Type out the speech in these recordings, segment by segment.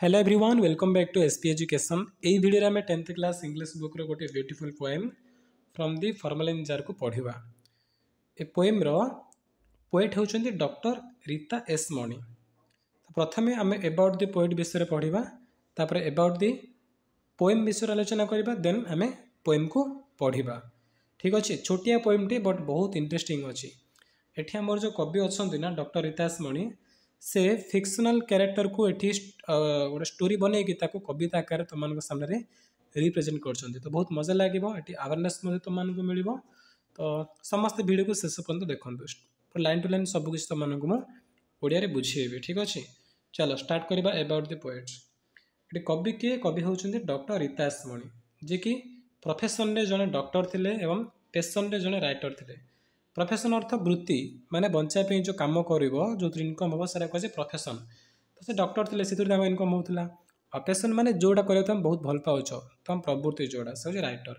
Hello everyone welcome back to SP education এই ভিডিওরে আমি টেন্থ ক্লাস ইংলিশ বুক্র গোটিଏ beautiful poem from the formalin ইনজারকু পড়া এ পোଏମ୍ର পোଏଟ୍ হচ্ছেন ডক্টর রীতা এস মণি প্রথমে আমি এবাউট দি পোয়েট বিষয়ে পড়া তাপরে এবাউট দি পোয়েম বিষয়ে আলোচনা করা দেন আমি পোয়েমকু পড়া ঠিক আছে ছোটিয়া পোয়েমটি বট বহুত ইন্টারেস্টিং অছি এটি আমার যে কবি অনেক না ডক্টর রীতা এস মণি ସେ ଫିକ୍ସନାଲ୍ କ୍ୟାରେକ୍ଟରକୁ ଏଠି ଗୋଟେ ଷ୍ଟୋରି ବନେଇକି ତାକୁ କବିତା ଆକାରରେ ତୁମମାନଙ୍କ ସାମ୍ନାରେ ରିପ୍ରେଜେଣ୍ଟ କରୁଛନ୍ତି ତ ବହୁତ ମଜା ଲାଗିବ ଏଠି ଆୱାରନେସ୍ ମଧ୍ୟ ତୁମମାନଙ୍କୁ ମିଳିବ ତ ସମସ୍ତେ ଭିଡ଼ିଓକୁ ଶେଷ ପର୍ଯ୍ୟନ୍ତ ଦେଖନ୍ତୁ ଲାଇନ୍ ଟୁ ଲାଇନ୍ ସବୁକିଛି ତୁମମାନଙ୍କୁ ମୁଁ ଓଡ଼ିଆରେ ବୁଝେଇବି ଠିକ୍ ଅଛି ଚାଲ ଷ୍ଟାର୍ଟ କରିବା ଏବାଉଟ୍ ଦି ପୋଏଟ୍ ଏଠି କବି କିଏ କବି ହେଉଛନ୍ତି ଡକ୍ଟର ରୀତାଶ ମଣି ଯିଏକି ପ୍ରଫେସନରେ ଜଣେ ଡକ୍ଟର ଥିଲେ ଏବଂ ପେସନରେ ଜଣେ ରାଇଟର ଥିଲେ ପ୍ରଫେସନ୍ ଅର୍ଥ ବୃତ୍ତି ମାନେ ବଞ୍ଚିବା ପାଇଁ ଯେଉଁ କାମ କରିବ ଯେଉଁଥିରେ ଇନକମ୍ ହେବ ସେଇଟା କୁହାଯାଏ ପ୍ରଫେସନ୍ ତ ସେ ଡକ୍ଟର ଥିଲେ ସେଥିରୁ ତାଙ୍କ ଇନକମ୍ ହେଉଥିଲା ଅପେସନ୍ ମାନେ ଯେଉଁଟା କରିବାକୁ ତୁମେ ବହୁତ ଭଲ ପାଉଛ ତୁମ ପ୍ରବୃତ୍ତି ଯେଉଁଟା ସେ ହେଉଛି ରାଇଟର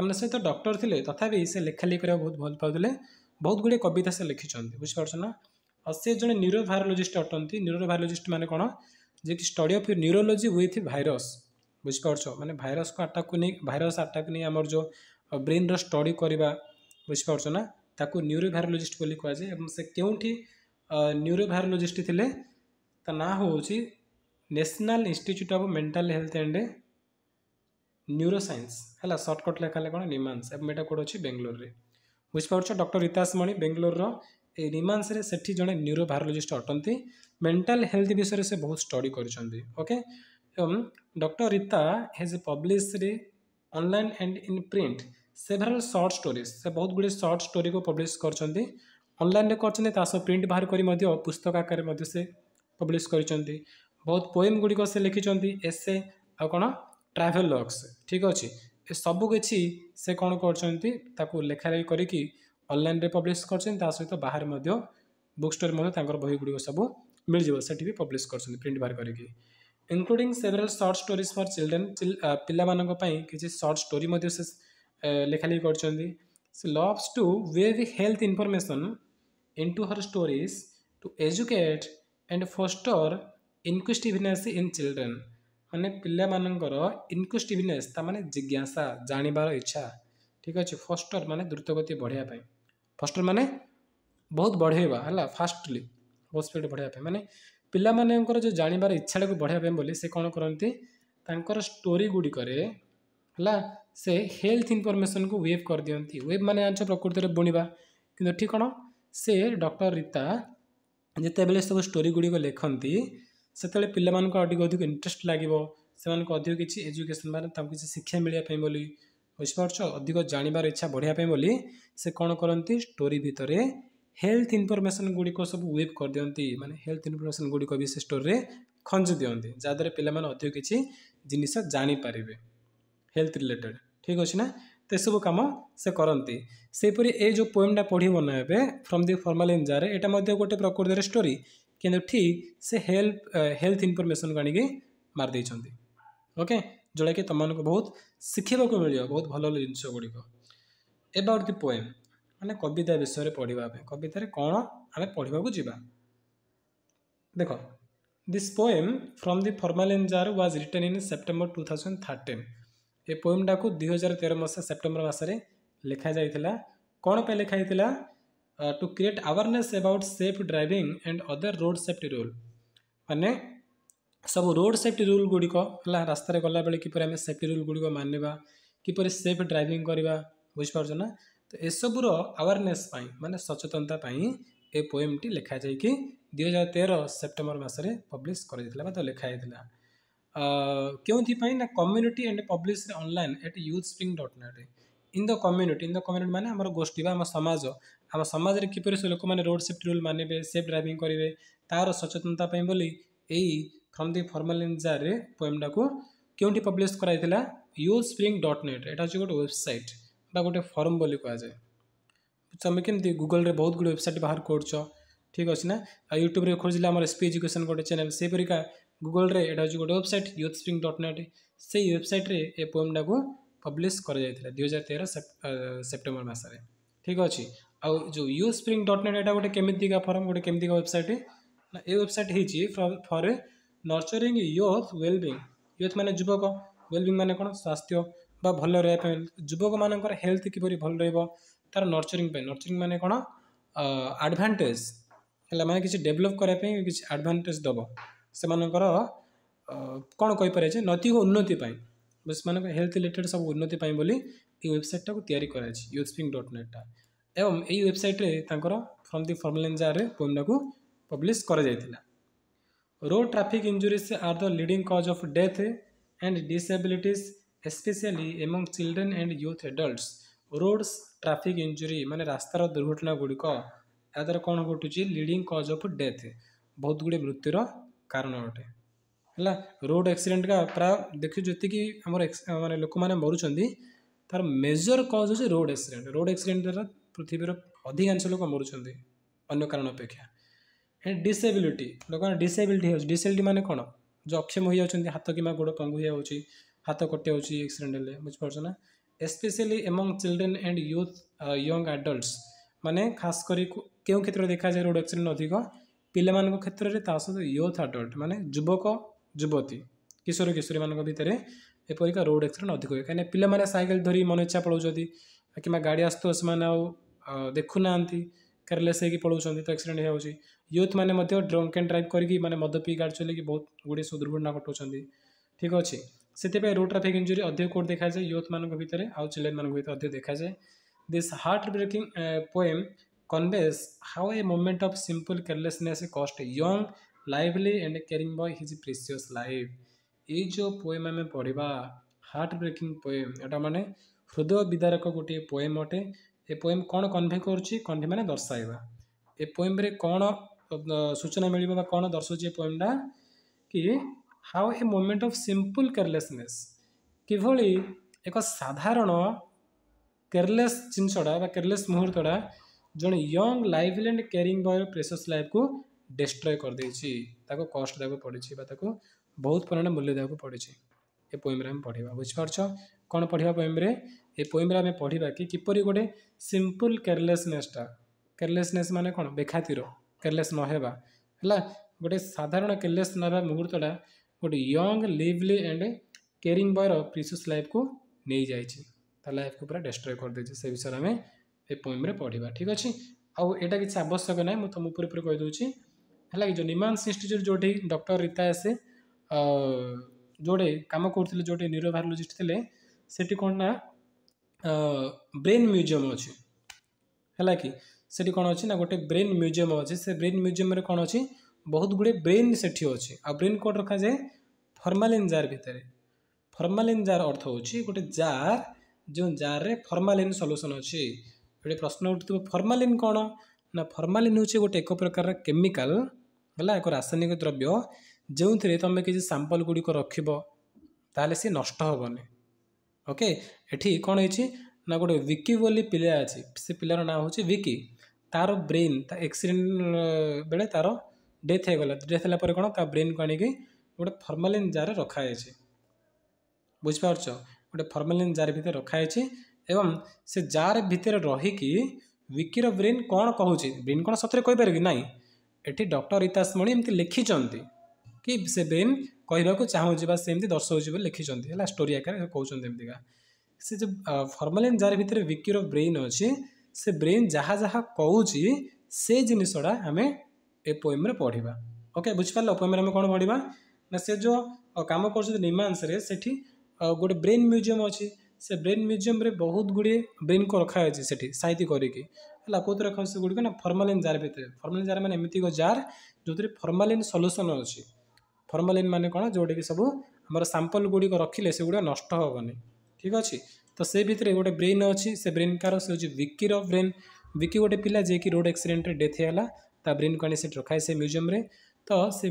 ତାମାନେ ସେ ତ ଡକ୍ଟର ଥିଲେ ତଥାପି ସେ ଲେଖାଲେଖି କରିବାକୁ ବହୁତ ଭଲ ପାଉଥିଲେ ବହୁତ ଗୁଡ଼ିଏ କବିତା ସେ ଲେଖିଛନ୍ତି ବୁଝିପାରୁଛ ନା ଆଉ ସେ ଜଣେ ନ୍ୟୁରୋଭାଇରୋଲୋଜିଷ୍ଟ ଅଟନ୍ତି ନ୍ୟୁରୋଭାଇରୋଲୋଜିଷ୍ଟ ମାନେ କ'ଣ ଯିଏକି study of neurology with virus ବୁଝିପାରୁଛ ମାନେ ଭାଇରସ୍କୁ ଆଟାକ୍କୁ ନେଇ ଭାଇରସ୍ ଆଟାକ୍ ନେଇ ଆମର ଯେଉଁ ବ୍ରେନ୍ର ଷ୍ଟଡ଼ି କରିବା ବୁଝିପାରୁଛ ନା ତାକୁ ନ୍ୟୁରୋଭାରୋଲୋଜିଷ୍ଟ ବୋଲି କୁହାଯାଏ ଏବଂ ସେ କେଉଁଠି ନ୍ୟୁରୋଭାରୋଲୋଜିଷ୍ଟ ଥିଲେ ତା ନାଁ ହେଉଛି national institute of mental health and neuroscience ହେଲା ସର୍ଟକଟ୍ ଲେଖା ହେଲା କ'ଣ ନିମାନ୍ସ ଏବଂ ଏଇଟା କେଉଁଠି ଅଛି ବେଙ୍ଗଲୋରରେ ବୁଝିପାରୁଛ ଡକ୍ଟର ରୀତାସମଣି ମଣି ବେଙ୍ଗଲୋରର ଏଇ ନିମାନ୍ସରେ ସେଠି ଜଣେ ନ୍ୟୁରୋଭାରୋଲୋଜିଷ୍ଟ ଅଟନ୍ତି ମେଣ୍ଟାଲ ହେଲ୍ଥ ବିଷୟରେ ସେ ବହୁତ ଷ୍ଟଡ଼ି କରିଛନ୍ତି ଓକେ ଏବଂ doctor Rita has published online and in print several short stories ସେ ବହୁତ ଗୁଡ଼ିଏ ସର୍ଟ ଷ୍ଟୋରିକୁ ପବ୍ଲିଶ କରିଛନ୍ତି ଅନଲାଇନ୍ରେ କରିଛନ୍ତି ତା ସହ ପ୍ରିଣ୍ଟ ବାହାର କରି ମଧ୍ୟ ପୁସ୍ତକ ଆକାରରେ ମଧ୍ୟ ସେ ପବ୍ଲିଶ କରିଛନ୍ତି ବହୁତ ପୋଏମ୍ ଗୁଡ଼ିକ ସେ ଲେଖିଛନ୍ତି ଏସେ ଆଉ କ'ଣ ଟ୍ରାଭେଲ ଲଗ୍ସ ଠିକ୍ ଅଛି ଏସବୁ କିଛି ସେ କ'ଣ କରିଛନ୍ତି ତାକୁ ଲେଖାଲେଖି କରିକି ଅନଲାଇନ୍ରେ ପବ୍ଲିଶ କରିଛନ୍ତି ତା ସହିତ ବାହାରେ ମଧ୍ୟ ବୁକ୍ ଷ୍ଟୋର ମଧ୍ୟ ତାଙ୍କର ବହି ଗୁଡ଼ିକ ସବୁ ମିଳିଯିବ ସେଠି ବି ପବ୍ଲିଶ କରିଛନ୍ତି ପ୍ରିଣ୍ଟ ବାହାର କରିକି including several short stories for children ପିଲାମାନଙ୍କ ପାଇଁ କିଛି ସର୍ଟ ଷ୍ଟୋରି ମଧ୍ୟ ସେ লেখালেখি করছেন she loves to weave health information into her stories to educate and foster inquisitiveness in children মানে ପିଲାମାନଙ୍କର ଇନକୁଇଟିଭନେସ୍ ତା ମାନେ ଜିଜ୍ଞାସା ଜାଣିବାର ଇଚ୍ଛା ଠିକ୍ ଅଛି ଫୋଷ୍ଟର ମାନେ ଦ୍ରୁତଗତି ବଢ଼େଇବା ପାଇଁ ଫୋଷ୍ଟର ମାନେ ବହୁତ ବଢ଼େଇବା ହେଲା ଫାଷ୍ଟଲି ବହୁତ ସ୍ପିଡ଼ ବଢ଼େଇବା ପାଇଁ ମାନେ ପିଲାମାନଙ୍କର ଯେଉଁ ଜାଣିବାର ଇଚ୍ଛାଟାକୁ ବଢ଼େଇବା ପାଇଁ ବୋଲି ସେ କ'ଣ କରନ୍ତି ତାଙ୍କର ଷ୍ଟୋରି ଗୁଡ଼ିକରେ ହେଲା ସେ ହେଲ୍ଥ ଇନଫର୍ମେସନକୁ ୱେଭ୍ କରିଦିଅନ୍ତି ୱେଭ୍ ମାନେ ଜାଣିଛ ପ୍ରକୃତରେ ବୁଣିବା କିନ୍ତୁ ଏଠି କ'ଣ ସେ ଡକ୍ଟର ରୀତା ଯେତେବେଳେ ସବୁ ଷ୍ଟୋରୀ ଗୁଡ଼ିକ ଲେଖନ୍ତି ସେତେବେଳେ ପିଲାମାନଙ୍କୁ ଆଉ ଟିକେ ଅଧିକ ଇଣ୍ଟରେଷ୍ଟ ଲାଗିବ ସେମାନଙ୍କୁ ଅଧିକ କିଛି ଏଜୁକେସନ୍ ମାନେ ତାଙ୍କୁ କିଛି ଶିକ୍ଷା ମିଳିବା ପାଇଁ ବୋଲି ବୁଝିପାରୁଛ ଅଧିକ ଜାଣିବାର ଇଚ୍ଛା ବଢ଼ିବା ପାଇଁ ବୋଲି ସେ କ'ଣ କରନ୍ତି ଷ୍ଟୋରୀ ଭିତରେ ହେଲ୍ଥ ଇନଫର୍ମେସନ୍ ଗୁଡ଼ିକ ସବୁ ୱେଭ୍ କରିଦିଅନ୍ତି ମାନେ ହେଲ୍ଥ ଇନଫର୍ମେସନ୍ ଗୁଡ଼ିକ ବି ସେ ଷ୍ଟୋରୀରେ ଖଞ୍ଜି ଦିଅନ୍ତି ଯାହାଦ୍ୱାରା ପିଲାମାନେ ଅଧିକ କିଛି ଜିନିଷ ଜାଣିପାରିବେ ହେଲ୍ଥ ରିଲେଟେଡ଼୍ ଠିକ୍ ଅଛି ନା ତ ଏସବୁ କାମ ସେ କରନ୍ତି ସେହିପରି ଏ ଯେଉଁ ପୋଏମ୍ଟା ପଢ଼ିବ ନା ଏବେ ଫ୍ରମ୍ ଦି ଫର୍ମାଲ ଇଞ୍ଜାରେ ଏଇଟା ମଧ୍ୟ ଗୋଟେ ପ୍ରକୃତିର ଷ୍ଟୋରି କିନ୍ତୁ ଠିକ୍ ସେ ହେଲ୍ଥ ହେଲ୍ଥ ଇନଫର୍ମେସନ୍କୁ ଆଣିକି ମାରିଦେଇଛନ୍ତି ଓକେ ଯେଉଁଟାକି ତୁମମାନଙ୍କୁ ବହୁତ ଶିଖିବାକୁ ମିଳିବ ବହୁତ ଭଲ ଭଲ ଜିନିଷ ଗୁଡ଼ିକ ଏବାଉଟ୍ ଦି ପୋଏମ୍ ମାନେ କବିତା ବିଷୟରେ ପଢ଼ିବା ପାଇଁ କବିତାରେ କ'ଣ ଆମେ ପଢ଼ିବାକୁ ଯିବା ଦେଖ this poem from the formalin jar was written in September two thousand thirteen ए पोएमटा को दुई हजार तेरह मसीहा सेप्टेम्बर मसने लिखा जाता कौन पर लिखाई थी to create awareness about safe driving and other road safety rule मैंने सब रोड सेफ्टी रूल गुड़िकला रास्त गला कि किप सेफ्टी रूल गुड़ मानवा किपर सेफ ड्राइविंग करवा बुझीपना तो यह सबूर आवेरने मैंने सचेतनतापाई ए पोएम टी लिखा जा दुई हजार तेरह सेप्टेम्बर मसने पब्लीश कर लिखाई थी କେଉଁଥିପାଇଁ ନା କମ୍ୟୁନିଟି ଆଣ୍ଡ ପବ୍ଲିସରେ online at Youth Spring dot net in the community in the community ମାନେ ଆମର ଗୋଷ୍ଠୀ ବା ଆମ ସମାଜ ଆମ ସମାଜରେ କିପରି ସେ ଲୋକମାନେ ରୋଡ଼ ସେଫ୍ଟି ରୁଲ୍ ମାନିବେ ସେଫ୍ ଡ୍ରାଇଭିଂ କରିବେ ତା'ର ସଚେତନତା ପାଇଁ ବୋଲି ଏଇ ଫ୍ରମ୍ ଦି ଫର୍ମାଲ ଇନ୍ଜାରେ ପୋଏମ୍ଟାକୁ କେଉଁଠି ପବ୍ଲିଶ କରାଯାଇଥିଲା ୟୁଜ୍ ସ୍ପ୍ରିଙ୍ଗ ଡଟ୍ ନେଟ୍ ଏଇଟା ହେଉଛି ଗୋଟେ ୱେବସାଇଟ୍ ବା ଗୋଟେ ଫର୍ମ ବୋଲି କୁହାଯାଏ ତୁମେ କେମିତି ଗୁଗଲରେ ବହୁତ ଗୁଡ଼ିଏ ୱେବସାଇଟ୍ ବାହାର କରୁଛ ଠିକ୍ ଅଛି ନା ୟୁଟ୍ୟୁବରେ ଖୋଜିଲେ ଆମର ଏସ୍ ପି ଏଜୁକେସନ୍ ଗୋଟେ ଚ୍ୟାନେଲ୍ ସେହିପରିକା ଗୁଗଲରେ ଏଇଟା ହେଉଛି ଗୋଟେ website Youth Spring dot net ସେଇ ୱେବସାଇଟ୍ରେ ଏ ପୋଏମ୍ଟାକୁ ପବ୍ଲିଶ୍ କରାଯାଇଥିଲା ଦୁଇହଜାର ତେର ସେପ୍ଟେମ୍ବର ମାସରେ ଠିକ୍ ଅଛି ଆଉ ଯେଉଁ ୟୁଥ୍ ସ୍ପ୍ରିଙ୍ଗ ଡଟ୍ ନେଟ୍ ଏଇଟା ଗୋଟେ କେମିତିକା ଫର୍ମ ଗୋଟେ କେମିତିକା ୱେବସାଇଟ୍ ନା ଏ ୱେବସାଇଟ୍ ହେଇଛି for nurturing youth wellbeing youth ମାନେ ଯୁବକ ୱେଲବିଙ୍ଗ ମାନେ କ'ଣ ସ୍ୱାସ୍ଥ୍ୟ ବା ଭଲ ରହିବା ପାଇଁ ଯୁବକମାନଙ୍କର ହେଲ୍ଥ କିପରି ଭଲ ରହିବ ତା'ର ନର୍ଚରିଂ ପାଇଁ ନର୍ଚରିଂ ମାନେ କ'ଣ ଆଡ଼ଭାଣ୍ଟେଜ୍ ହେଲା ମାନେ କିଛି ଡେଭଲପ୍ କରିବା ପାଇଁ କିଛି ଆଡ଼ଭାଣ୍ଟେଜ୍ ଦେବ ସେମାନଙ୍କର କ'ଣ କହିପାରିବା ଯେ ନୈତିକ ଉନ୍ନତି ପାଇଁ ସେମାନଙ୍କ ହେଲ୍ଥ ରିଲେଟେଡ଼୍ ସବୁ ଉନ୍ନତି ପାଇଁ ବୋଲି ଏଇ ୱେବସାଇଟ୍ଟାକୁ ତିଆରି କରାଯାଇଛି ୟୁଥସ୍ପିଙ୍ଗ ଡଟ୍ ନେଟ୍ଟା ଏବଂ ଏଇ ୱେବସାଇଟ୍ରେ ତାଙ୍କର ଫ୍ରମ୍ ଦି ଫର୍ମୁଲେଞ୍ଜାରେ ପୋଏମ୍ଟାକୁ ପବ୍ଲିଶ କରାଯାଇଥିଲା road traffic injuries are the leading cause of death and disabilities especially among children and youth adults roads traffic injury ମାନେ ରାସ୍ତାର ଦୁର୍ଘଟଣା ଗୁଡ଼ିକ ଏହାଦ୍ୱାରା କ'ଣ ଘଟୁଛି ଲିଡ଼ିଂ କଜ୍ ଅଫ୍ ଡେଥ୍ ବହୁତ ଗୁଡ଼ିଏ ମୃତ୍ୟୁର कारण अटे है रोड एक्सीडेट का प्राय देखिए जी आम मैंने लोक मैंने मरुँ तार मेजर कज हूँ रोड एक्सीडेट रोड एक्सीडेट द्वारा पृथ्वीर अधिकांश लोक मरुँ अन्न कारण अपेक्षा डिसेबिलिटी लोक मैंने डिसेबिलिटी हो डिसेबिलिटी मैंने कौन जो अक्षम हो जाती हाथ कि गोड़ पंगु हो हाथ कटे एक्सीडेट हेल्ले बुझ पार्छ ना especially among children and youth young adult मैंने खास करो क्षेत्र में देखा जाए रोड एक्सीडेंट अधिक पिला क्षेत्र में ता सहित यूथ आडल्ट मानते जुवक युवती किशोर किशोरी मान भितर एपरिका रोड एक्सीडेंट अधिक हुए कहीं पिला सैकेल धरी मन इच्छा पलाऊँच कि गाड़ी आसत से देखुना केयरलेस हो पलाऊँ तो एक्सीडेंट हो यूथ मैंने ड्रंक एंड ड्राइव करके मैंने मद पी गाड़ी चलिए बहुत गुड़े सब दुर्घटना घटाऊँच ठीक अच्छे से रोड ट्राफिक इंजुरी अधिक कौट देखा जाए यूथ मित्र आउ चिल्ड्रेन मित्र अधिक देखा जाए this heart breaking poem conveys how a moment of simple carelessness cost a young lively and caring boy his precious life ଏଇ ଯେଉଁ ପୋଏମ୍ ଆମେ ପଢ଼ିବା ହାର୍ଟ ବ୍ରେକିଂ ପୋଏମ୍ ଏଇଟା ମାନେ ହୃଦୟ ବିଦାରକ ଗୋଟିଏ ପୋଏମ୍ ଅଟେ ଏ ପୋଏମ୍ କ'ଣ କନଭେ କରୁଛି କନଭେ ମାନେ ଦର୍ଶାଇବା ଏ ପୋଏମ୍ରେ କ'ଣ ସୂଚନା ମିଳିବ ବା କ'ଣ ଦର୍ଶାଉଛି ଏ ପୋଏମ୍ଟା କି how a moment of simple carelessness କିଭଳି ଏକ ସାଧାରଣ କେୟାରଲେସ୍ ଜିନିଷଟା ବା କେୟାରଲେସ୍ ମୁହୂର୍ତ୍ତଟା जो young life and caring boy precious life को डिस्ट्रय करदे कष्ट देवाक पड़ी बहुत परिमाण मूल्य देवाक पड़ी ए पोएम आम पढ़ा बुझिपार कौन पढ़ा पोएम ये पोएम आम पढ़ा कि किपर गोटे सिंपल केयरलेसनेसटा केयरलेसने मैंने कौन बेखातिर केयरलेस ना है गोटे साधारण केयरलेस ना मुहूर्तटा गोटे young lively and caring boy's precious life को नहीं जाइए लाइफ को पूरा डेस्ट्रय करदे से विषय में ଏ ପୋଏମ୍ରେ ପଢ଼ିବା ଠିକ୍ ଅଛି ଆଉ ଏଇଟା କିଛି ଆବଶ୍ୟକ ନାହିଁ ମୁଁ ତୁମ ଉପରେ ଉପରେ କହିଦେଉଛି ହେଲା କି ଯେଉଁ ନିମାନ୍ସ ଇନଷ୍ଟିଚ୍ୟୁଟ୍ ଯେଉଁଠି ଡକ୍ଟର ରୀତା ଏସେ ଯେଉଁଠି କାମ କରୁଥିଲେ ଯେଉଁଠି ନ୍ୟୁରୋଭାରୋଲୋଜିଷ୍ଟ ଥିଲେ ସେଠି କ'ଣ ନା ବ୍ରେନ୍ ମ୍ୟୁଜିୟମ୍ ଅଛି ହେଲା କି ସେଠି କ'ଣ ଅଛି ନା ଗୋଟେ ବ୍ରେନ୍ ମ୍ୟୁଜିୟମ୍ ଅଛି ସେ ବ୍ରେନ୍ ମ୍ୟୁଜିୟମ୍ରେ କ'ଣ ଅଛି ବହୁତ ଗୁଡ଼ିଏ ବ୍ରେନ୍ ସେଠି ଅଛି ଆଉ ବ୍ରେନ୍ କ'ଣ ରଖାଯାଏ ଫର୍ମାଲିନ୍ ଜାର୍ ଭିତରେ ଫର୍ମାଲିନ୍ ଜାର୍ ଅର୍ଥ ହେଉଛି ଗୋଟେ ଜାର୍ ଯେଉଁ ଜାର୍ରେ ଫର୍ମାଲିନ୍ ସଲ୍ୟୁସନ୍ ଅଛି ଗୋଟେ ପ୍ରଶ୍ନ ଉଠୁଥିବ ଫର୍ମାଲିନ୍ କ'ଣ ନା ଫର୍ମାଲିନ୍ ହେଉଛି ଗୋଟେ ଏକ ପ୍ରକାରର କେମିକାଲ ହେଲା ଏକ ରାସାୟନିକ ଦ୍ରବ୍ୟ ଯେଉଁଥିରେ ତୁମେ କିଛି ସାମ୍ପଲ ଗୁଡ଼ିକ ରଖିବ ତାହେଲେ ସେ ନଷ୍ଟ ହେବନି ଓକେ ଏଠି କ'ଣ ହେଇଛି ନା ଗୋଟେ ୱିକି ବୋଲି ପିଲା ଅଛି ସେ ପିଲାର ନାଁ ହେଉଛି ୱିକି ତା'ର ବ୍ରେନ୍ ତା ଏକ୍ସିଡେଣ୍ଟ ବେଳେ ତା'ର ଡେଥ୍ ହେଇଗଲା ଡେଥ୍ ହେଲା ପରେ କ'ଣ ତା ବ୍ରେନ୍କୁ ଆଣିକି ଗୋଟେ ଫର୍ମାଲିନ୍ ଜାର ରଖାଯାଇଛି ବୁଝିପାରୁଛ ଗୋଟେ ଫର୍ମାଲିନ୍ ଜାର ଭିତରେ ରଖାଯାଇଛି एवं से जार भितर कि विकिर ब्रेन कौन कहूँ ब्रेन कौन सतरे कहीपर कि ना ये डक्टर रीताशमणी एमती लिखिंट कि से ब्रेन कहवाक चाहूँ दर्शाऊ लिखिं स्टोरी आकार कौन एम से जो फर्मालीन जार भितर विकिर ब्रेन अच्छे से ब्रेन जहा जा कौच से जिनसटा आम ए पोएम्रे पढ़ा ओके बुझिपारे पोएम्रे आम कौन पढ़ा ना से जो कम करमांस गोटे ब्रेन म्यूजियम अच्छी ସେ ବ୍ରେନ୍ ମ୍ୟୁଜିୟମ୍ରେ ବହୁତ ଗୁଡ଼ିଏ ବ୍ରେନ୍କୁ ରଖାଯାଇଛି ସେଠି ସାଇତି କରିକି ହେଲା କେଉଁଥିରେ ରଖାହେଉଛି ସେଗୁଡ଼ିକ ନା ଫର୍ମାଲିନ୍ ଜାର୍ ଭିତରେ ଫର୍ମାଲିନ୍ ଜାର୍ ମାନେ ଏମିତି ଏକ ଜାର୍ ଯେଉଁଥିରେ ଫର୍ମାଲିନ୍ ସଲ୍ୟୁସନ୍ ଅଛି ଫର୍ମାଲିନ୍ ମାନେ କ'ଣ ଯେଉଁଟାକି ସବୁ ଆମର ସାମ୍ପଲ୍ ଗୁଡ଼ିକ ରଖିଲେ ସେଗୁଡ଼ା ନଷ୍ଟ ହେବନି ଠିକ୍ ଅଛି ତ ସେ ଭିତରେ ଗୋଟେ ବ୍ରେନ୍ ଅଛି ସେ ବ୍ରେନ୍ କାର ସେ ହେଉଛି ବିକିର ବ୍ରେନ୍ ବିକି ଗୋଟେ ପିଲା ଯିଏକି ରୋଡ଼ ଆକ୍ସିଡେଣ୍ଟରେ ଡେଥ୍ ହେଇଗଲା ତା ବ୍ରେନ୍କୁ ଆଣି ସେଠି ରଖାଏ ସେ ମ୍ୟୁଜିୟମ୍ରେ ତ ସେ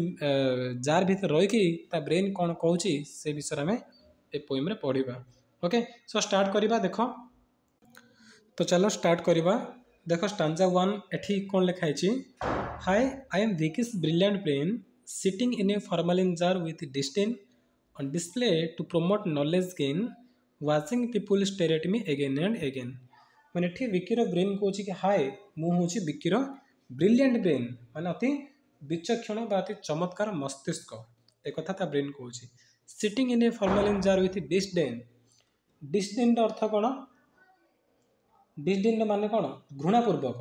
ଯାର୍ ଭିତରେ ରହିକି ତା ବ୍ରେନ୍ କ'ଣ କହୁଛି ସେ ବିଷୟରେ ଆମେ ଏ ପୋଏମ୍ରେ ପଢ଼ିବା ওকে ସୋ ଷ୍ଟାର୍ଟ କରିବା ଦେଖ ତ ଚାଲ ଷ୍ଟାର୍ଟ କରିବା ଦେଖ ଷ୍ଟାଞ୍ଜା ୱାନ୍ ଏଠି କ'ଣ ଲେଖା ହେଇଛି hi I am Vicky's brilliant brain sitting in a formalin jar with disdain on display to promote knowledge gain watching people stare at me again and again ମାନେ ଏଠି ବିକିର ବ୍ରେନ୍ କହୁଛି କି ହାଏ ମୁଁ ହେଉଛି ବିକିର ବ୍ରିଲିଆଣ୍ଟ ବ୍ରେନ୍ ମାନେ ଅତି ବିଚକ୍ଷଣ ବା ଅତି ଚମତ୍କାର ମସ୍ତିଷ୍କ ଏକଥା ତା ବ୍ରେନ୍ କହୁଛି sitting in a formalin jar with disdain ডিসডিনর অর্থ কোণ ডিসডিন মানে কোণ ঘৃণাপূর্বক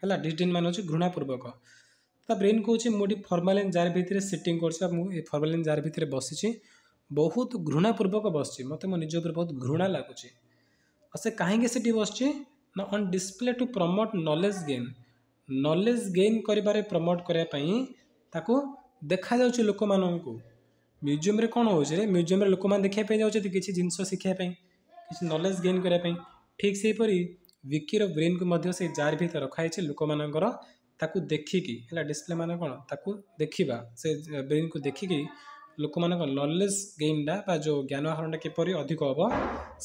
ହେଲା ଡିଷ୍ଟିନ୍ ମାନେ ହେଉଛି ଘୃଣାପୂର୍ବକ ତା ବ୍ରେନ୍ କହୁଛି ମୁଁ ଏଠି ଫର୍ମାଲିନ୍ ଜାର ଭିତରେ ସିଟିଂ କରୁଛି ବା ମୁଁ ଏ ଫର୍ମାଲିନ୍ ଜାର ଭିତରେ ବସିଛି ବହୁତ ଘୃଣାପୂର୍ବକ ବସିଛି ମୋତେ ମୋ ନିଜ ଉପରେ ବହୁତ ଘୃଣା ଲାଗୁଛି ଆଉ ସେ କାହିଁକି ସେଠି ବସିଛି ନା on display to promote knowledge gain knowledge gain କରିବାରେ ପ୍ରମୋଟ୍ କରିବା ପାଇଁ ତାକୁ ଦେଖାଯାଉଛି ଲୋକମାନଙ୍କୁ ମ୍ୟୁଜିୟମ୍ରେ କ'ଣ ହେଉଛି ରେ ମ୍ୟୁଜିୟମ୍ରେ ଲୋକମାନେ ଦେଖିବା ପାଇଁ ଯାଉଛନ୍ତି କିଛି ଜିନିଷ ଶିଖିବା ପାଇଁ କିଛି ନଲେଜ୍ ଗେନ୍ କରିବା ପାଇଁ ଠିକ୍ ସେହିପରି ବିକିର ବ୍ରେନ୍କୁ ମଧ୍ୟ ସେଇ ଜାର୍ ଭିତରେ ରଖାଯାଇଛି ଲୋକମାନଙ୍କର ତାକୁ ଦେଖିକି ହେଲା ଡିସପ୍ଲେ ମାନେ କ'ଣ ତାକୁ ଦେଖିବା ସେ ବ୍ରେନ୍କୁ ଦେଖିକି ଲୋକମାନଙ୍କ ନଲେଜ୍ ଗେଇନ୍ଟା ବା ଯେଉଁ ଜ୍ଞାନ ଆହରଣଟା କିପରି ଅଧିକ ହେବ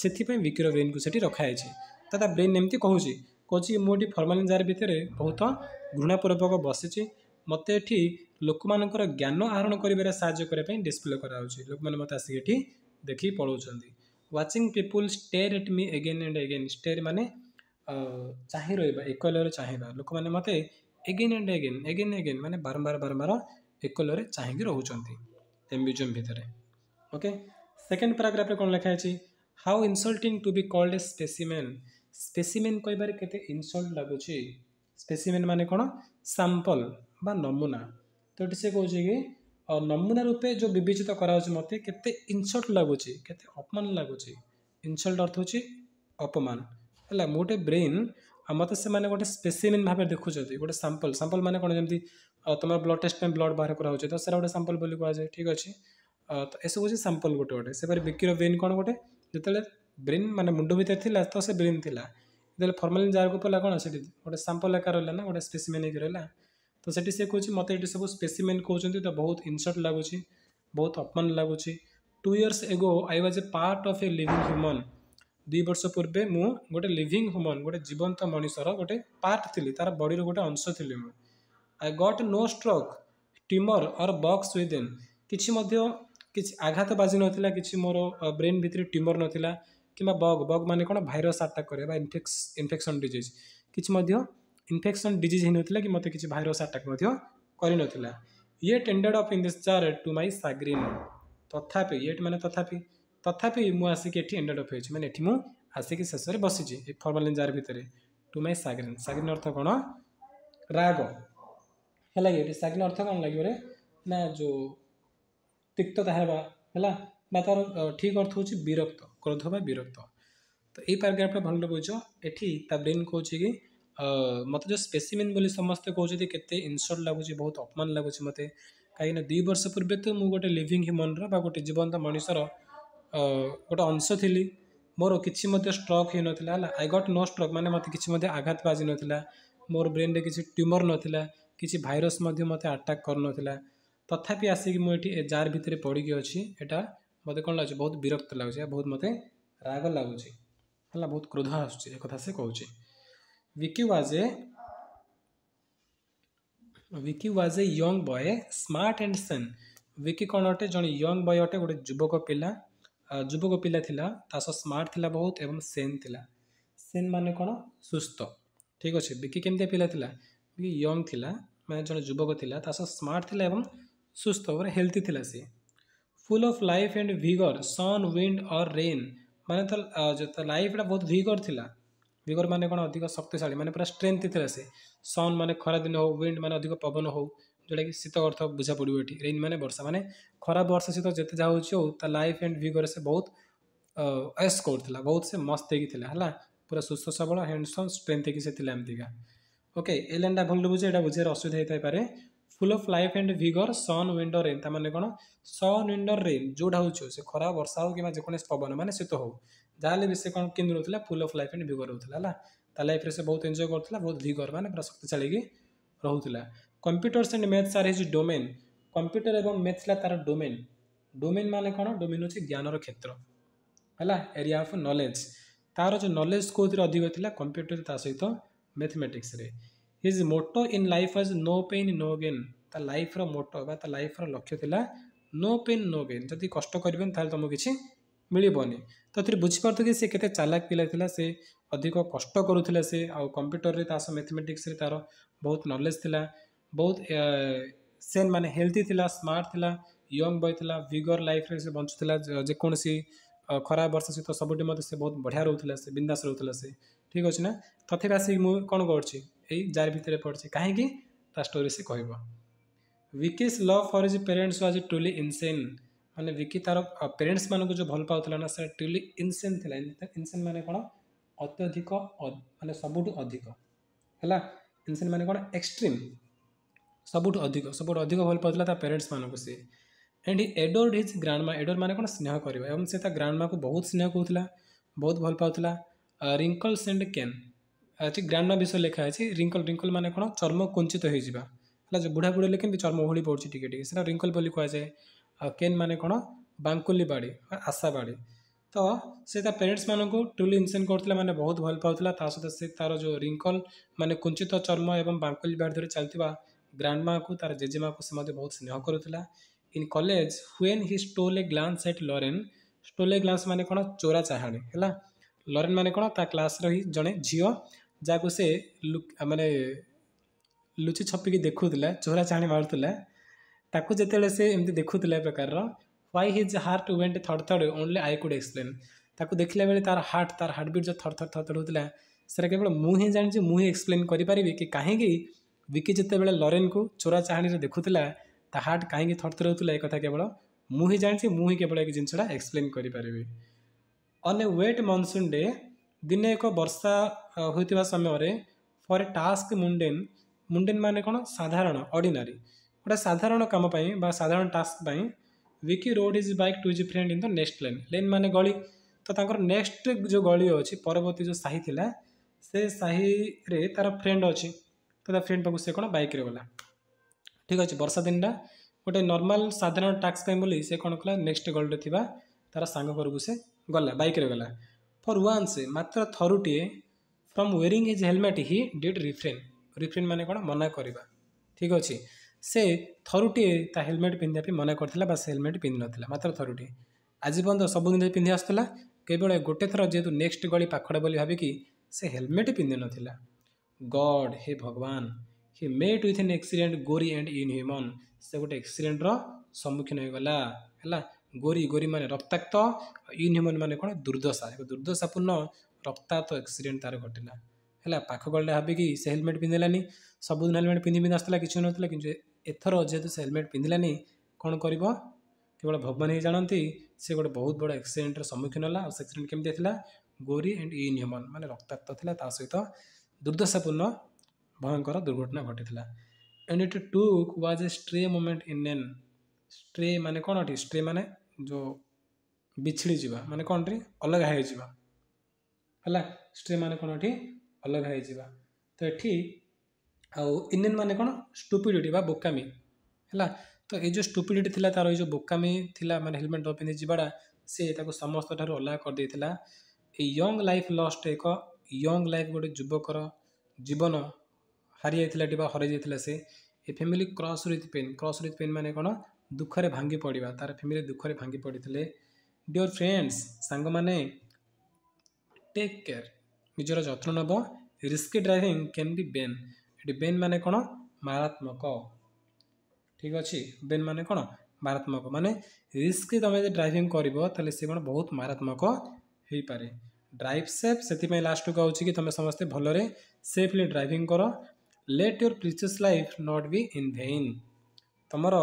ସେଥିପାଇଁ ବିକିର ବ୍ରେନ୍କୁ ସେଠି ରଖାଯାଇଛି ତ ତା ବ୍ରେନ୍ ଏମିତି କହୁଛି କହୁଛି ମୁଁ ଏଠି ଫର୍ମାଲିନ୍ ଜାର୍ ଭିତରେ ବହୁତ ଘୃଣାପୂର୍ବକ ବସିଛି ମୋତେ ଏଠି ଲୋକମାନଙ୍କର ଜ୍ଞାନ ଆହରଣ କରିବାରେ ସାହାଯ୍ୟ କରିବା ପାଇଁ ଡିସପ୍ଲେ କରାହେଉଛି ଲୋକମାନେ ମୋତେ ଆସିକି ଏଠି ଦେଖିକି ପଳାଉଛନ୍ତି watching people stare at me again and again stare ମାନେ ଚାହିଁ ରହିବା ଏକଲରେ ଚାହିଁବା ଲୋକମାନେ ମୋତେ again and again again again ମାନେ ବାରମ୍ବାର ବାରମ୍ବାର ଏକଲରେ ଚାହିଁକି ରହୁଛନ୍ତି ଏ ମ୍ୟୁଜିୟମ୍ ଭିତରେ ଓକେ ସେକେଣ୍ଡ ପାରାଗ୍ରାଫରେ କ'ଣ ଲେଖା ହେଇଛି how insulting to be called a specimen specimen କହିବାରେ କେତେ ଇନସଲ୍ଟ ଲାଗୁଛି ସ୍ପେସିମେନ୍ ମାନେ କ'ଣ ସାମ୍ପଲ୍ ବା ନମୁନା ତ ଏଠି ସେ କହୁଛି କି ନମୁନା ରୂପେ ଯେଉଁ ବିବେଚିତ କରାହେଉଛି ମୋତେ କେତେ ଇନସଲ୍ଟ ଲାଗୁଛି କେତେ ଅପମାନ ଲାଗୁଛି ଇନସଲ୍ଟ ଅର୍ଥ ହେଉଛି ଅପମାନ ହେଲା ମୁଁ ଗୋଟେ ବ୍ରେନ୍ ମୋତେ ସେମାନେ ଗୋଟେ ସ୍ପେସିମିନ୍ ଭାବରେ ଦେଖୁଛନ୍ତି ଗୋଟେ ସାମ୍ପଲ୍ ସାମ୍ପଲ୍ ମାନେ କ'ଣ ଯେମିତି ତୁମର ବ୍ଲଡ଼ ଟେଷ୍ଟ ପାଇଁ ବ୍ଲଡ଼ ବାହାର କରାହେଉଛି ତ ସେଇଟା ଗୋଟେ ସାମ୍ପଲ୍ ବୋଲି କୁହାଯାଏ ଠିକ୍ ଅଛି ତ ଏସବୁ ହେଉଛି ସାମ୍ପଲ୍ ଗୋଟେ ଗୋଟେ ସେପରି ବିକିର ବ୍ରେନ୍ କ'ଣ ଗୋଟେ ଯେତେବେଳେ ବ୍ରେନ୍ ମାନେ ମୁଣ୍ଡ ଭିତରେ ଥିଲା ତ ସେ ବ୍ରେନ୍ ଥିଲା ଯେତେବେଳେ ଫର୍ମାଲିନ୍ ଜାଗାକୁ ପଡ଼ିଲା କ'ଣ ସେଠି ଗୋଟେ ସାମ୍ପଲ୍ ଏକା ରହିଲା ନା ଗୋଟେ ସ୍ପେସିମିନ୍ ହେଇକି ରହିଲା তো ସେଠି ସେ କହୁଛି ମୋତେ ଏଠି ସବୁ ସ୍ପେସିମେନ୍ କହୁଛନ୍ତି ତ ବହୁତ ଇନସଲ୍ଟ ଲାଗୁଛି ବହୁତ ଅପମାନ ଲାଗୁଛି two years ago I was a part of a living human ଦୁଇ ବର୍ଷ ପୂର୍ବେ ମୁଁ ଗୋଟେ ଲିଭିଂ ହ୍ୟୁମନ୍ ଗୋଟେ ଜୀବନ୍ତ ମଣିଷର ଗୋଟେ ପାର୍ଟ ଥିଲି ତା'ର ବଡ଼ିର ଗୋଟେ ଅଂଶ ଥିଲି ମୁଁ I got no stroke tumour or bugs within କିଛି ମଧ୍ୟ କିଛି ଆଘାତ ବାଜି ନଥିଲା କିଛି ମୋର ବ୍ରେନ୍ ଭିତରେ ଟ୍ୟୁମର୍ ନଥିଲା କିମ୍ବା ବଗ୍ ବଗ୍ ମାନେ କ'ଣ ଭାଇରସ୍ ଆଟାକ୍ କରେ ବା ଇନଫେକ୍ସ ଇନଫେକ୍ସନ୍ ଡିଜିଜ୍ କିଛି ମଧ୍ୟ ଇନଫେକ୍ସନ୍ ଡିଜିଜ୍ ହେଇନଥିଲା କି ମୋତେ କିଛି ଭାଇରସ୍ ଆଟାକ୍ ମଧ୍ୟ କରିନଥିଲା yet ended up in this jar to my chagrin ତଥାପି ଇଏଟ୍ ମାନେ ତଥାପି ତଥାପି ମୁଁ ଆସିକି ଏଠି ଏଣ୍ଡେଡ଼୍ ଅଫ୍ ହେଇଛି ମାନେ ଏଠି ମୁଁ ଆସିକି ଶେଷରେ ବସିଛି ଏ ଫର୍ମାଲିନ୍ ଜାର୍ ଭିତରେ ଟୁ ମାଇ ସାଗ୍ରିନ୍ ସାଗ୍ରିନ୍ ଅର୍ଥ କ'ଣ ରାଗ ହେଲା କି ଏଠି ସାଗ୍ରିନ୍ ଅର୍ଥ କ'ଣ ଲାଗିବରେ ନା ଯେଉଁ ତିକ୍ତତା ହେବା ହେଲା বা তার ঠিক অর্থ হচ্ছে বিরক্ত ক্রোধ বা বিরক্ত তো এই প্যারাগ্রাফটা ভালো বুঝো এটি তা ব্রেন কৌছে কি ମୋତେ ଯେଉଁ ସ୍ପେସିମିନ୍ ବୋଲି ସମସ୍ତେ କହୁଛନ୍ତି କେତେ ଇନସଲ୍ଟ ଲାଗୁଛି ବହୁତ ଅପମାନ ଲାଗୁଛି ମୋତେ କାହିଁକିନା ଦୁଇ ବର୍ଷ ପୂର୍ବେ ତ ମୁଁ ଗୋଟେ ଲିଭିଂ ହ୍ୟୁମନ୍ର ବା ଗୋଟେ ଜୀବନ୍ତ ମଣିଷର ଗୋଟେ ଅଂଶ ଥିଲି ମୋର କିଛି ମଧ୍ୟ ଷ୍ଟ୍ରକ୍ ହୋଇନଥିଲା ହେଲା ଆଇ ଗଟ୍ ନୋ ଷ୍ଟ୍ରକ୍ ମାନେ ମୋତେ କିଛି ମଧ୍ୟ ଆଘାତ ବାଜିନଥିଲା ମୋର ବ୍ରେନ୍ରେ କିଛି ଟ୍ୟୁମର୍ ନଥିଲା କିଛି ଭାଇରସ୍ ମଧ୍ୟ ମୋତେ ଆଟାକ୍ କରୁନଥିଲା ତଥାପି ଆସିକି ମୁଁ ଏଠି ଜାର ଭିତରେ ପଡ଼ିକି ଅଛି ଏଇଟା ମୋତେ କ'ଣ ଲାଗୁଛି ବହୁତ ବିରକ୍ତ ଲାଗୁଛି ବହୁତ ମୋତେ ରାଗ ଲାଗୁଛି ହେଲା ବହୁତ କ୍ରୋଧ ଆସୁଛି ଏ କଥା ସେ କହୁଛି Vicky was a Vicky was a young boy, smart and sane. Vicky कौन अटे जन यंग बय अटे गोटे युवक पिला ଯୁବକ ପିଲା ଥିଲା ତା ସହ ସ୍ମାର୍ଟ ଥିଲା ବହୁତ ଏବଂ ସେନ୍ ଥିଲା ସେନ୍ ମାନେ କ'ଣ ସୁସ୍ଥ ଠିକ୍ ଅଛି ବିକି କେମିତିଆ ପିଲା ଥିଲା ବିକି ୟଙ୍ଗ ଥିଲା ମାନେ ଜଣେ ଯୁବକ ଥିଲା ତା ସହ ସ୍ମାର୍ଟ ଥିଲା ଏବଂ ସୁସ୍ଥ ପୁରା ହେଲ୍ଦି ଥିଲା ସିଏ full of life and vigour sun wind or rain ମାନେ ତା ଲାଇଫ୍ଟା ବହୁତ ଭିଗର୍ ଥିଲା विगर मैंने कौन अधिक शक्तिशा मैंने पूरा स्ट्रेन्थ थे से सन मैंने खरादिन हो विंड मैंने अधिक पवन हो जोटा कि शीत अर्थ बुझा पड़ो ये रेन मैंने वर्षा मैंने खरा वर्षा शीत जिते जहाँ हो ता लाइफ एंड विगर से बहुत एस करूला बहुत से मस्त है पूरा सुस्थ सबल हैंडसम स्ट्रेन्थ से एमतीका ওকে এই লাইনটা ভুল বুঝে এটা বুঝার অসুবিধা হয়ে পারে full of life and vigour sun wind or rain তার মানে কোণ সন উইন্ডর রেন যেটা হচ্ছে সে খরা বর্ষা হোক কিংবা যেকোনো পবন মানে শীত হোক ଯାହାହେଲେ ବି ସେ କ'ଣ କେମିତି ରହୁଥିଲା ଫୁଲ୍ ଅଫ୍ ଲାଇଫ୍ ଭିଗର ରହୁଥିଲା ହେଲା ତା ଲାଇଫ୍ରେ ସେ ବହୁତ ଏନ୍ଜୟ କରୁଥିଲା ବହୁତ ଭିଗର ମାନେ ପୁରା ଶକ୍ତିଶାଳୀକି ରହୁଥିଲା କମ୍ପ୍ୟୁଟର୍ସ ଆଣ୍ଡ ମ୍ୟାଥ୍ ସାର୍ ହେଉଛି ଡୋମେନ୍ କମ୍ପ୍ୟୁଟର ଏବଂ ମ୍ୟାଥ୍ ହେଲା ତା'ର ଡୋମେନ୍ ଡୋମେନ୍ ମାନେ କ'ଣ ଡୋମେନ୍ ହେଉଛି ଜ୍ଞାନର କ୍ଷେତ୍ର ହେଲା ଏରିଆ ଅଫ୍ ନଲେଜ୍ ତା'ର ଯେଉଁ ନଲେଜ୍ କେଉଁଥିରେ ଅଧିକ ଥିଲା କମ୍ପ୍ୟୁଟର ତା ସହିତ ମ୍ୟାଥମେଟିକ୍ସରେ his motto in life was no pain no gain ତା ଲାଇଫ୍ର ମୋଟୋ ବା ତା ଲାଇଫ୍ର ଲକ୍ଷ୍ୟ ଥିଲା ନୋ ପେନ୍ ନୋ ଗେନ୍ ଯଦି କଷ୍ଟ କରିବେନି ତାହେଲେ ତୁମକୁ କିଛି मिलनी तो थी बुझीपुर कि सी के चालाक पिला से अधिक कष्ट करूला से आ कंप्यूटर में तस मैथमेटिक्स तार बहुत नलेज थी बहुत से मानने हेल्थी थी स्मार्ट थी यंग बय था विगर लाइफ से बचुला जेकोसी खराब वर्ष सहित सब से बहुत बढ़िया रोला से बिंदास रोला से ठीक अच्छे ना तथा आस कौन कर यार भितर पड़े कहीं स्टोरी से कह Vicky's love for his parents was truly insane ମାନେ ବିକି ତାର ପେରେଣ୍ଟସ୍ ମାନଙ୍କୁ ଯେଉଁ ଭଲ ପାଉଥିଲା ନା ସେଟା ଟ୍ରିଲି ଇନସେନ୍ ଥିଲା ଇନସେନ୍ ମାନେ କ'ଣ ଅତ୍ୟଧିକ ମାନେ ସବୁଠୁ ଅଧିକ ହେଲା ଇନସେନ୍ ମାନେ କ'ଣ ଏକ୍ସଟ୍ରିମ୍ ସବୁଠୁ ଅଧିକ ସବୁଠୁ ଅଧିକ ଭଲ ପାଉଥିଲା ତା ପେରେଣ୍ଟସ୍ ମାନଙ୍କୁ ସିଏ ଆଣ୍ଡ ଏଡୋର୍ଡ ହିଜ୍ ଗ୍ରାଣ୍ଡମା ଏଡୋର୍ ମାନେ କ'ଣ ସ୍ନେହ କରିବା ଏବଂ ସେ ତା ଗ୍ରାଣ୍ଡମାକୁ ବହୁତ ସ୍ନେହ କରୁଥିଲା ବହୁତ ଭଲ ପାଉଥିଲା ରିଙ୍କଲ୍ସ ଆଣ୍ଡ କେନ୍ ଆଜି ଗ୍ରାଣ୍ଡମା ବିଷୟ ଲେଖା ଅଛି ରିଙ୍କଲ୍ ରିଙ୍କଲ୍ ମାନେ କ'ଣ ଚର୍ମ କୁଞ୍ଚିତ ହେଇଯିବା ହେଲା ଯେଉଁ ବୁଢ଼ା ବୁଢ଼ୀ ହେଲେ କେମିତି ଚର୍ମ ଓହଳି ପଡ଼ୁଛି ଟିକେ ଟିକେ ସେଟା ରିଙ୍କଲ୍ ବୋଲି କୁହାଯାଏ ଆଉ କେନ୍ ମାନେ କ'ଣ ବାଙ୍କୁଲି ବାଡ଼ି ଆଶା ବାଡ଼ି ତ ସେ ତା ପେରେଣ୍ଟସ୍ ମାନଙ୍କୁ ଟ୍ରୁଲି ଇନ୍ସେନ୍ କରୁଥିଲା ମାନେ ବହୁତ ଭଲ ପାଉଥିଲା ତା ସହିତ ସେ ତାର ଯେଉଁ ରିଙ୍କଲ୍ ମାନେ କୁଞ୍ଚିତ ଚର୍ମ ଏବଂ ବାଙ୍କୁଲି ବ୍ୟାଟ୍ ଧରି ଚାଲିଥିବା ଗ୍ରାଣ୍ଡମାକୁ ତାର ଜେଜେମାକୁ ସେ ମଧ୍ୟ ବହୁତ ସ୍ନେହ କରୁଥିଲା in college when he stole a glance at Lauren stole a glance ମାନେ କ'ଣ ଚୋରା ଚାହାଣୀ ହେଲା ଲରେନ୍ ମାନେ କ'ଣ ତା କ୍ଲାସ୍ର ହିଁ ଜଣେ ଝିଅ ଯାହାକୁ ସେ ମାନେ ଲୁଚି ଛପିକି ଦେଖୁଥିଲା ଚୋରା ଚାହାଣୀ ମାରୁଥିଲା ताको जिते से देखुले प्रकार व्वै his heart went third third only I could explain ताको देखने बेल तार हार्ट तार हार्ट बीट जो थर्ड थर्ड थर्ड थर्ड होता है केवल मुँह ही जानी मुँह ही एक्सप्लेन करी कि कहीं विकी जितेबाला लरेन को चोरा चाहनी से देखुला ता हार्ट कहीं थर्ड थर्ड होता है एक कथा केवल मुँह जानी मुँह केवल एक जिनसा एक्सप्लेन करी अन् वेट मनसून डे दिन एक बर्षा होता समय फर टास्क मुंडेन मुंडेन मान कौन साधारण अर्डनारी ଗୋଟେ ସାଧାରଣ କାମ ପାଇଁ ବା ସାଧାରଣ ଟାସ୍କ ପାଇଁ Vicky rode his bike to ଜି friend in the next lane lane ମାନେ ଗଳି ତ ତାଙ୍କର ନେକ୍ସଟ ଯେଉଁ ଗଳି ଅଛି ପରବର୍ତ୍ତୀ ଯେଉଁ ସାହି ଥିଲା ସେ ସାହିରେ ତା'ର ଫ୍ରେଣ୍ଡ ଅଛି ତ ତା ଫ୍ରେଣ୍ଡ ପାଖକୁ ସେ କ'ଣ ବାଇକ୍ରେ ଗଲା ଠିକ୍ ଅଛି ବର୍ଷା ଦିନଟା ଗୋଟେ ନର୍ମାଲ ସାଧାରଣ ଟାସ୍କ ପାଇଁ ବୋଲି ସେ କ'ଣ କଲା ନେକ୍ସଟ ଗଳିରେ ଥିବା ତା'ର ସାଙ୍ଗ ଘରକୁ ସେ ଗଲା ବାଇକ୍ରେ ଗଲା ଫର୍ ୱାନ୍ସ ମାତ୍ର ଥରୁଟିଏ from wearing his helmet he did refrain refrain ମାନେ କ'ଣ ମନା କରିବା ଠିକ୍ ଅଛି ସେ ଥରୁଟିଏ ତା ହେଲମେଟ୍ ପିନ୍ଧିବା ପାଇଁ ମନା କରିଥିଲା ବା ସେ ହେଲମେଟ୍ ପିନ୍ଧିନଥିଲା ମାତ୍ର ଥରୁଟିଏ ଆଜି ପର୍ଯ୍ୟନ୍ତ ସବୁଦିନ ପିନ୍ଧି ଆସୁଥିଲା କେବଳ ଗୋଟେ ଥର ଯେହେତୁ ନେକ୍ସଟ ଗଳି ପାଖଟା ବୋଲି ଭାବିକି ସେ ହେଲମେଟ୍ ପିନ୍ଧିନଥିଲା ଗଡ଼୍ ହେ ଭଗବାନ he met with an accident gory and human ସେ ଗୋଟେ ଏକ୍ସିଡେଣ୍ଟର ସମ୍ମୁଖୀନ ହୋଇଗଲା ହେଲା ଗୋରି ଗୋରି ମାନେ ରକ୍ତାକ୍ତ ହ୍ୟୁମନ୍ ମାନେ କ'ଣ ଦୁର୍ଦ୍ଦଶା ଏକ ଦୁର୍ଦ୍ଦଶାପୂର୍ଣ୍ଣ ରକ୍ତାକ୍ତ ଏକ୍ସିଡେଣ୍ଟ ତାର ଘଟିଲା ହେଲା ପାଖ ଗଳିଟା ଭାବିକି ସେ ହେଲମେଟ୍ ପିନ୍ଧିଲାନି ସବୁଦିନ ହେଲମେଟ୍ ପିନ୍ଧି ପିନ୍ଧି ଆସୁଥିଲା କିଛି ନଥିଲା କିନ୍ତୁ ଏଥର ଯେହେତୁ ସେ ହେଲମେଟ୍ ପିନ୍ଧିଲାନି କ'ଣ କରିବ କେବଳ ଭଗବାନ ହିଁ ଜାଣନ୍ତି ସେ ଗୋଟେ ବହୁତ ବଡ଼ ଆକ୍ସିଡେଣ୍ଟର ସମ୍ମୁଖୀନ ହେଲା ଆଉ ସେ ଆକ୍ସିଡେଣ୍ଟ କେମିତି ଥିଲା ଗୋରି ଆଣ୍ଡ ଇ ନିୟମନ ମାନେ ରକ୍ତାକ୍ତ ଥିଲା ତା ସହିତ ଦୁର୍ଦ୍ଦଶାପୂର୍ଣ୍ଣ ଭୟଙ୍କର ଦୁର୍ଘଟଣା ଘଟିଥିଲା and it took was a stray moment in an stray ମାନେ କଣ କ'ଣଟି ଷ୍ଟ୍ରେ ମାନେ ଯେଉଁ ବିଛିଡ଼ିଯିବା ମାନେ କ'ଣଟି ଅଲଗା ହେଇଯିବା ହେଲା ଷ୍ଟ୍ରେ ମାନେ କଣ ଏଠି ଅଲଗା ହେଇଯିବା ତ ଏଠି ଆଉ ଇନିନ୍ ମାନେ କ'ଣ ଷ୍ଟୁପିଡ଼ିଟି ବା ବୋକାମି ହେଲା ତ ଏଇ ଯେଉଁ ଷ୍ଟୁପିଡ଼ିଟି ଥିଲା ତା'ର ଏଇ ଯେଉଁ ବୋକାମି ଥିଲା ମାନେ ହେଲମେଟ୍ ନ ପିନ୍ଧି ଯିବାଟା ସେ ତାକୁ ସମସ୍ତଠାରୁ ଅଲଗା କରିଦେଇଥିଲା ଏଇ ୟଙ୍ଗ ଲାଇଫ୍ ଲଷ୍ଟ ଏକ ୟଙ୍ଗ ଲାଇଫ୍ ଗୋଟେ ଯୁବକର ଜୀବନ ହାରିଯାଇଥିଲାଟି ବା ହରାଇଯାଇଥିଲା ସେ a family crushed with pain crushed with pain ମାନେ କ'ଣ ଦୁଃଖରେ ଭାଙ୍ଗି ପଡ଼ିବା ତା'ର ଫ୍ୟାମିଲି ଦୁଃଖରେ ଭାଙ୍ଗି ପଡ଼ିଥିଲେ ଡିଅର୍ ଫ୍ରେଣ୍ଡସ୍ ସାଙ୍ଗମାନେ ଟେକ୍ କେୟାର ନିଜର ଯତ୍ନ ନେବ risky driving can be bane ଏଠି ବେନ୍ ମାନେ କ'ଣ ମାରାତ୍ମକ ଠିକ୍ ଅଛି ବେନ୍ ମାନେ କ'ଣ ମାରାତ୍ମକ ମାନେ ରିସ୍କରେ ତୁମେ ଯଦି ଡ୍ରାଇଭିଂ କରିବ ତାହେଲେ ସେ କ'ଣ ବହୁତ ମାରାତ୍ମକ ହୋଇପାରେ ଡ୍ରାଇଭ୍ ସେଫ୍ ସେଥିପାଇଁ ଲାଷ୍ଟକୁ କହୁଛି କି ତୁମେ ସମସ୍ତେ ଭଲରେ ସେଫ୍ଲି ଡ୍ରାଇଭିଂ କର let your precious life not be in vain ତୁମର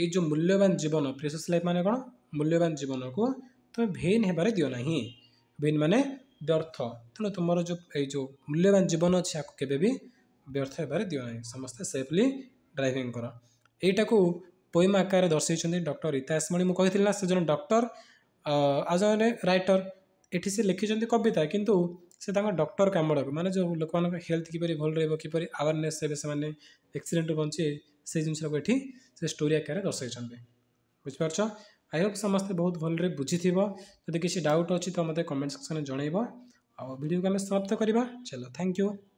ଏଇ ଯେଉଁ ମୂଲ୍ୟବାନ ଜୀବନ ପ୍ରିସିୟସ୍ ଲାଇଫ୍ ମାନେ କ'ଣ ମୂଲ୍ୟବାନ ଜୀବନକୁ ତୁମେ ଭେନ୍ ହେବାରେ ଦିଅ ନାହିଁ ଭେନ୍ ମାନେ ବ୍ୟର୍ଥ ତେଣୁ ତୁମର ଯେଉଁ ଏଇ ଯେଉଁ ମୂଲ୍ୟବାନ ଜୀବନ ଅଛି ଆକୁ କେବେ ବି ବ୍ୟର୍ଥ ହେବାରେ ଦିଅ ନାହିଁ ସମସ୍ତେ ସେଫ୍ଲି ଡ୍ରାଇଭିଂ କର ଏଇଟାକୁ ପୋଇମ ଆକାରରେ ଦର୍ଶାଇଛନ୍ତି ଡକ୍ଟର ରୀତା ଆସମଣି ମୁଁ କହିଥିଲି ନା ସେ ଜଣେ ଡକ୍ଟର ଆଉ ଜଣେ ରାଇଟର ଏଠି ସେ ଲେଖିଛନ୍ତି କବିତା କିନ୍ତୁ ସେ ତାଙ୍କ ଡକ୍ଟର କାମଟାକୁ ମାନେ ଯେଉଁ ଲୋକମାନଙ୍କ ହେଲ୍ଥ କିପରି ଭଲ ରହିବ କିପରି ଆୱାରନେସ୍ ହେବେ ସେମାନେ ଆକ୍ସିଡେଣ୍ଟରୁ ବଞ୍ଚି ସେଇ ଜିନିଷକୁ ଏଠି ସେ ଷ୍ଟୋରି ଆକାରରେ ଦର୍ଶାଇଛନ୍ତି ବୁଝିପାରୁଛ ଆଇ ହୋପ୍ ସମସ୍ତେ ବହୁତ ଭଲରେ ବୁଝିଥିବ ଯଦି କିଛି ଡାଉଟ୍ ଅଛି ତ ମୋତେ କମେଣ୍ଟ ସେକ୍ସନ୍ରେ ଜଣାଇବ ଆଉ ଭିଡ଼ିଓକୁ ଆମେ ସମାପ୍ତ କରିବା ଚାଲ ଥ୍ୟାଙ୍କ ୟୁ